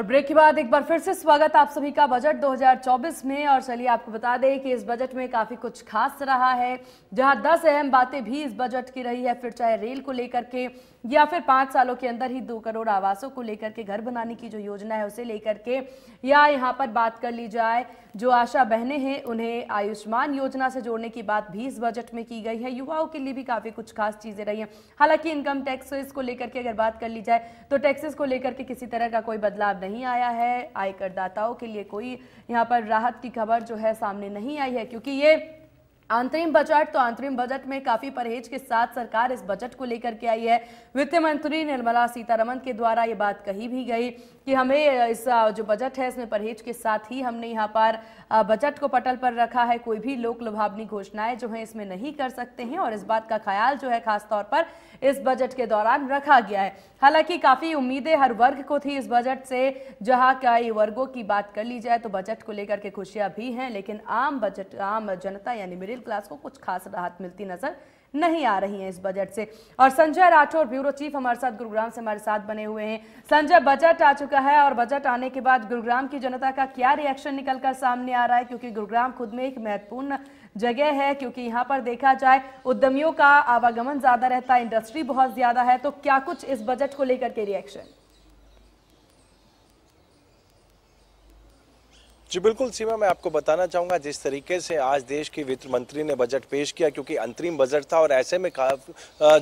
और ब्रेक के बाद एक बार फिर से स्वागत आप सभी का बजट 2024 में और चलिए आपको बता दें कि इस बजट में काफी कुछ खास रहा है जहां 10 अहम बातें भी इस बजट की रही है फिर चाहे रेल को लेकर के या फिर पाँच सालों के अंदर ही दो करोड़ आवासों को लेकर के घर बनाने की जो योजना है उसे लेकर के या यहाँ पर बात कर ली जाए जो आशा बहनें हैं उन्हें आयुष्मान योजना से जोड़ने की बात भी इस बजट में की गई है युवाओं के लिए भी काफ़ी कुछ खास चीज़ें रही हैं हालांकि इनकम टैक्स को लेकर के अगर बात कर ली जाए तो टैक्सेस को लेकर के किसी तरह का कोई बदलाव नहीं आया है आयकरदाताओं के लिए कोई यहाँ पर राहत की खबर जो है सामने नहीं आई है क्योंकि ये अंतरिम बजट तो अंतरिम बजट में काफी परहेज के साथ सरकार इस बजट को लेकर के आई है वित्त मंत्री निर्मला सीतारमन के द्वारा ये बात कही भी गई कि हमें इस जो बजट है इसमें परहेज के साथ ही हमने यहाँ पर बजट को पटल पर रखा है कोई भी लोक लुभावनी घोषणाएं जो है इसमें नहीं कर सकते हैं और इस बात का ख्याल जो है खासतौर पर इस बजट के दौरान रखा गया है हालांकि काफी उम्मीदें हर वर्ग को थी इस बजट से जहाँ कई वर्गों की बात कर ली जाए तो बजट को लेकर के खुशियां भी हैं लेकिन आम बजट आम जनता यानी मिडिल क्लास को कुछ खास राहत मिलती नजर नहीं आ रही है इस बजट से और संजय राठौर ब्यूरो चीफ हमारे साथ गुरुग्राम से हमारे साथ बने हुए हैं संजय बजट आ चुका है और बजट आने के बाद गुरुग्राम की जनता का क्या रिएक्शन निकलकर सामने आ रहा है क्योंकि गुरुग्राम खुद में एक महत्वपूर्ण जगह है क्योंकि यहां पर देखा जाए उद्यमियों का आवागमन ज्यादा रहता है इंडस्ट्री बहुत ज्यादा है तो क्या कुछ इस बजट को लेकर के रिएक्शन जी बिल्कुल सीमा मैं आपको बताना चाहूँगा जिस तरीके से आज देश के वित्त मंत्री ने बजट पेश किया क्योंकि अंतरिम बजट था और ऐसे में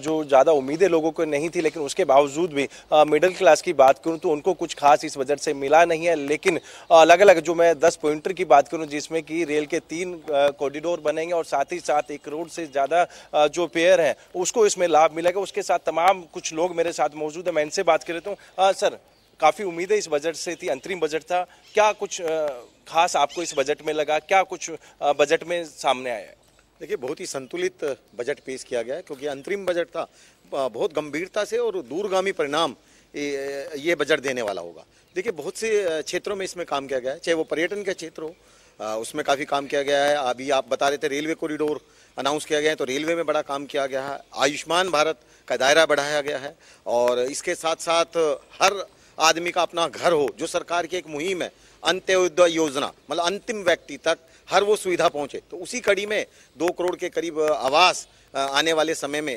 जो ज़्यादा उम्मीदें लोगों को नहीं थी लेकिन उसके बावजूद भी मिडिल क्लास की बात करूँ तो उनको कुछ खास इस बजट से मिला नहीं है लेकिन अलग अलग जो मैं दस पॉइंटर की बात करूँ जिसमें कि रेल के तीन कॉरिडोर बनेंगे और साथ ही साथ एक करोड़ से ज़्यादा जो पेयर हैं उसको इसमें लाभ मिलेगा उसके साथ तमाम कुछ लोग मेरे साथ मौजूद हैं मैं इनसे बात कर लेता हूँ सर काफ़ी उम्मीदें इस बजट से थी अंतरिम बजट था क्या कुछ खास आपको इस बजट में लगा क्या कुछ बजट में सामने आया देखिए बहुत ही संतुलित बजट पेश किया गया है क्योंकि अंतरिम बजट था बहुत गंभीरता से और दूरगामी परिणाम ये बजट देने वाला होगा देखिए बहुत से क्षेत्रों में इसमें काम किया गया है चाहे वो पर्यटन का क्षेत्र हो उसमें काफ़ी काम किया गया है अभी आप बता रहे थे रेलवे कॉरिडोर अनाउंस किया गया है तो रेलवे में बड़ा काम किया गया है आयुष्मान भारत का दायरा बढ़ाया गया है और इसके साथ साथ हर आदमी का अपना घर हो जो सरकार की एक मुहिम है अंत्योदय योजना मतलब अंतिम व्यक्ति तक हर वो सुविधा पहुंचे तो उसी कड़ी में दो करोड़ के करीब आवास आने वाले समय में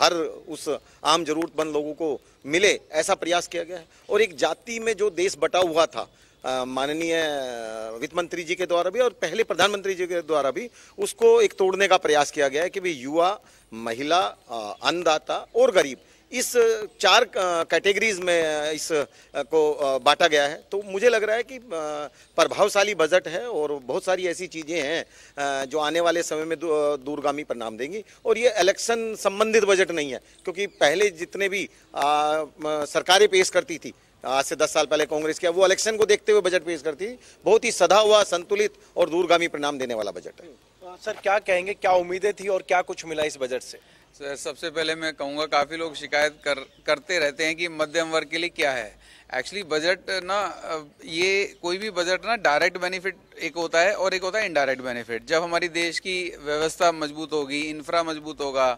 हर उस आम जरूरतमंद लोगों को मिले ऐसा प्रयास किया गया है और एक जाति में जो देश बटा हुआ था माननीय वित्त मंत्री जी के द्वारा भी और पहले प्रधानमंत्री जी के द्वारा भी उसको एक तोड़ने का प्रयास किया गया है कि भाई युवा महिला अन्नदाता और गरीब इस चार कैटेगरीज में इस को बांटा गया है तो मुझे लग रहा है कि प्रभावशाली बजट है और बहुत सारी ऐसी चीज़ें हैं जो आने वाले समय में दूरगामी परिणाम देंगी और ये इलेक्शन संबंधित बजट नहीं है क्योंकि पहले जितने भी सरकारें पेश करती थी आज से दस साल पहले कांग्रेस किया वो इलेक्शन को देखते हुए बजट पेश करती बहुत ही सदा हुआ संतुलित और दूरगामी परिणाम देने वाला बजट है सर क्या कहेंगे क्या उम्मीदें थी और क्या कुछ मिला इस बजट से सबसे पहले मैं कहूँगा काफ़ी लोग शिकायत कर करते रहते हैं कि मध्यम वर्ग के लिए क्या है एक्चुअली बजट ना ये कोई भी बजट ना डायरेक्ट बेनिफिट एक होता है और एक होता है इनडायरेक्ट बेनिफिट जब हमारी देश की व्यवस्था मजबूत होगी इंफ्रा मजबूत होगा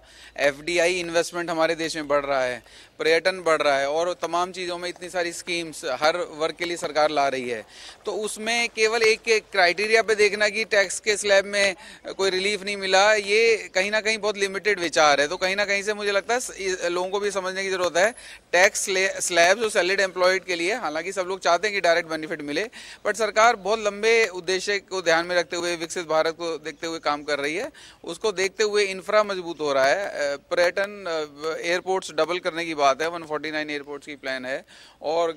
एफडीआई इन्वेस्टमेंट हमारे देश में बढ़ रहा है पर्यटन बढ़ रहा है और तमाम चीज़ों में इतनी सारी स्कीम्स हर वर्ग के लिए सरकार ला रही है तो उसमें केवल एक क्राइटेरिया पर देखना कि टैक्स के स्लैब में कोई रिलीफ नहीं मिला ये कहीं ना कहीं बहुत लिमिटेड विचार है तो कहीं ना कहीं से मुझे लगता है लोगों को भी समझने की ज़रूरत है टैक्स स्लैब जो सैलरीड एम्प्लॉय बेनिफिट के लिए हालांकि सब लोग चाहते हैं कि डायरेक्ट बेनिफिट मिले बट सरकार बहुत लंबे उद्देश्य को ध्यान में रखते हुए विकसित भारत को देखते हुए काम कर रही है उसको देखते हुए इंफ्रा मजबूत हो रहा है पर्यटन एयरपोर्ट्स डबल करने की बात है वन एयरपोर्ट्स की प्लान है और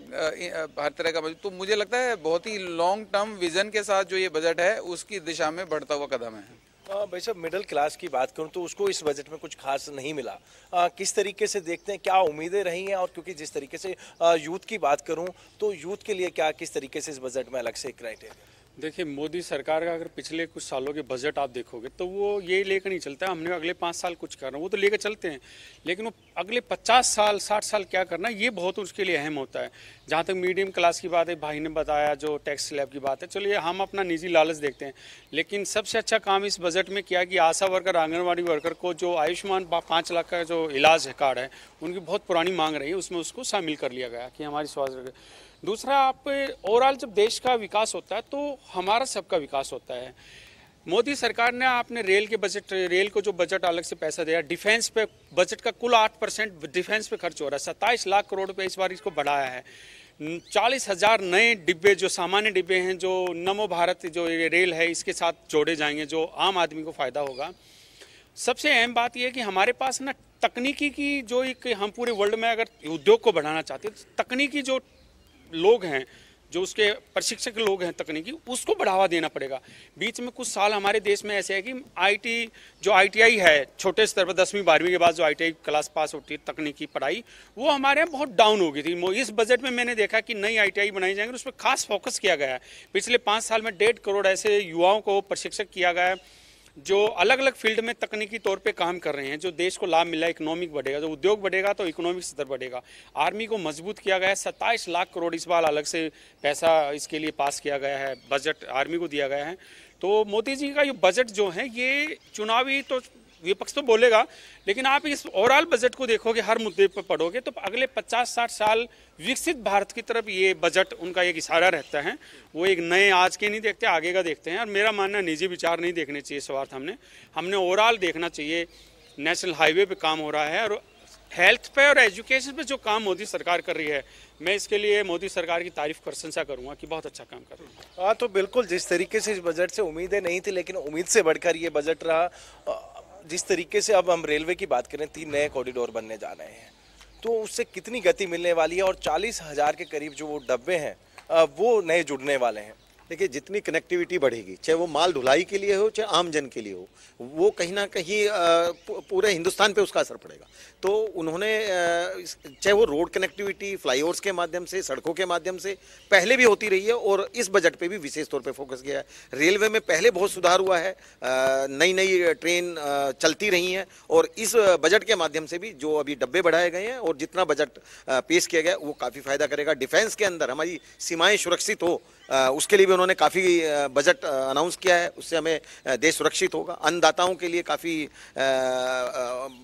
हर तरह का तो मुझे लगता है बहुत ही लॉन्ग टर्म विजन के साथ जो ये बजट है उसकी दिशा में बढ़ता हुआ कदम है भाई साहब मिडिल क्लास की बात करूं तो उसको इस बजट में कुछ खास नहीं मिला आ, किस तरीके से देखते हैं क्या उम्मीदें रही हैं और क्योंकि जिस तरीके से यूथ की बात करूं तो यूथ के लिए क्या किस तरीके से इस बजट में अलग से क्राइटेरिया देखिए मोदी सरकार का अगर पिछले कुछ सालों के बजट आप देखोगे तो वो ये लेकर नहीं चलता है हमने अगले पाँच साल कुछ करना वो तो लेकर चलते हैं लेकिन वो अगले पचास साल साठ साल क्या करना ये बहुत उसके लिए अहम होता है जहाँ तक मीडियम क्लास की बात है भाई ने बताया जो टैक्स स्लैब की बात है चलिए हम अपना निजी लालच देखते हैं लेकिन सबसे अच्छा काम इस बजट में किया कि आशा वर्कर आंगनबाड़ी वर्कर को जो आयुष्मान पाँच लाख का जो इलाज है कार्ड है उनकी बहुत पुरानी मांग रही है उसमें उसको शामिल कर लिया गया कि हमारी स्वास्थ्य दूसरा आप ओवरऑल जब देश का विकास होता है तो हमारा सबका विकास होता है मोदी सरकार ने आपने रेल के बजट रेल को जो बजट अलग से पैसा दिया डिफेंस पे बजट का कुल आठ परसेंट डिफेंस पे खर्च हो रहा है सत्ताईस लाख करोड़ रुपये इस बार इसको बढ़ाया है चालीस हजार नए डिब्बे जो सामान्य डिब्बे हैं जो नमो भारत जो रेल है इसके साथ जोड़े जाएंगे जो आम आदमी को फ़ायदा होगा सबसे अहम बात यह है कि हमारे पास ना तकनीकी की जो एक हम पूरे वर्ल्ड में अगर उद्योग को बढ़ाना चाहते हैं तो तकनीकी जो लोग हैं जो उसके प्रशिक्षक लोग हैं तकनीकी उसको बढ़ावा देना पड़ेगा बीच में कुछ साल हमारे देश में ऐसे है कि आईटी जो आईटीआई है छोटे स्तर पर दसवीं बारहवीं के बाद जो आईटीआई क्लास पास होती है तकनीकी पढ़ाई वो हमारे यहाँ बहुत डाउन हो गई थी इस बजट में मैंने देखा कि नई आई बनाई जाएंगी उस पर खास फोकस किया गया है पिछले पाँच साल में डेढ़ करोड़ ऐसे युवाओं को प्रशिक्षक किया गया है जो अलग अलग फील्ड में तकनीकी तौर पे काम कर रहे हैं जो देश को लाभ मिला इकोनॉमिक बढ़ेगा जो उद्योग बढ़ेगा तो इकोनॉमिक स्तर बढ़ेगा आर्मी को मजबूत किया गया है सत्ताईस लाख करोड़ इस बार अलग से पैसा इसके लिए पास किया गया है बजट आर्मी को दिया गया है तो मोदी जी का ये बजट जो है ये चुनावी तो विपक्ष तो बोलेगा लेकिन आप इस ओवरऑल बजट को देखोगे हर मुद्दे पर पढ़ोगे तो अगले 50-60 साल विकसित भारत की तरफ ये बजट उनका एक इशारा रहता है वो एक नए आज के नहीं देखते आगे का देखते हैं और मेरा मानना निजी विचार नहीं देखने चाहिए स्वार्थ हमने हमने ओवरऑल देखना चाहिए नेशनल हाईवे पर काम हो रहा है और हेल्थ पे और एजुकेशन पे जो काम मोदी सरकार कर रही है मैं इसके लिए मोदी सरकार की तारीफ प्रशंसा करूंगा कि बहुत अच्छा काम कर रही है हाँ तो बिल्कुल जिस तरीके से इस बजट से उम्मीदें नहीं थी लेकिन उम्मीद से बढ़कर ये बजट रहा जिस तरीके से अब हम रेलवे की बात करें तीन नए कॉरिडोर बनने जा रहे हैं तो उससे कितनी गति मिलने वाली है और चालीस हज़ार के करीब जो वो डब्बे हैं वो नए जुड़ने वाले हैं देखिए जितनी कनेक्टिविटी बढ़ेगी चाहे वो माल ढुलाई के लिए हो चाहे आम जन के लिए हो वो कहीं ना कहीं पूरे हिंदुस्तान पे उसका असर पड़ेगा तो उन्होंने चाहे वो रोड कनेक्टिविटी फ्लाईओवर्स के माध्यम से सड़कों के माध्यम से पहले भी होती रही है और इस बजट पर भी विशेष तौर पर फोकस किया है रेलवे में पहले बहुत सुधार हुआ है नई नई ट्रेन चलती रही हैं और इस बजट के माध्यम से भी जो अभी डब्बे बढ़ाए गए हैं और जितना बजट पेश किया गया वो काफ़ी फायदा करेगा डिफेंस के अंदर हमारी सीमाएँ सुरक्षित हो उसके लिए भी उन्होंने काफ़ी बजट अनाउंस किया है उससे हमें देश सुरक्षित होगा अन्नदाताओं के लिए काफ़ी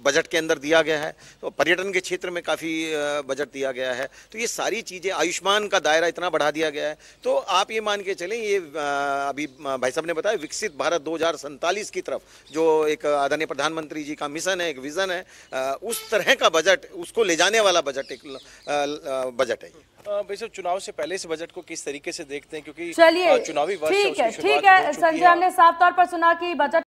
बजट के अंदर दिया गया है तो पर्यटन के क्षेत्र में काफ़ी बजट दिया गया है तो ये सारी चीज़ें आयुष्मान का दायरा इतना बढ़ा दिया गया है तो आप ये मान के चलें ये अभी भाई साहब ने बताया विकसित भारत दो की तरफ जो एक आदरणीय प्रधानमंत्री जी का मिशन है एक विज़न है उस तरह का बजट उसको ले जाने वाला बजट एक बजट है ये भाई साहब चुनाव से पहले इस बजट को किस तरीके से देखते हैं क्योंकि चलिए चुनावी ठीक है ठीक है संजय हमने साफ तौर पर सुना कि बजट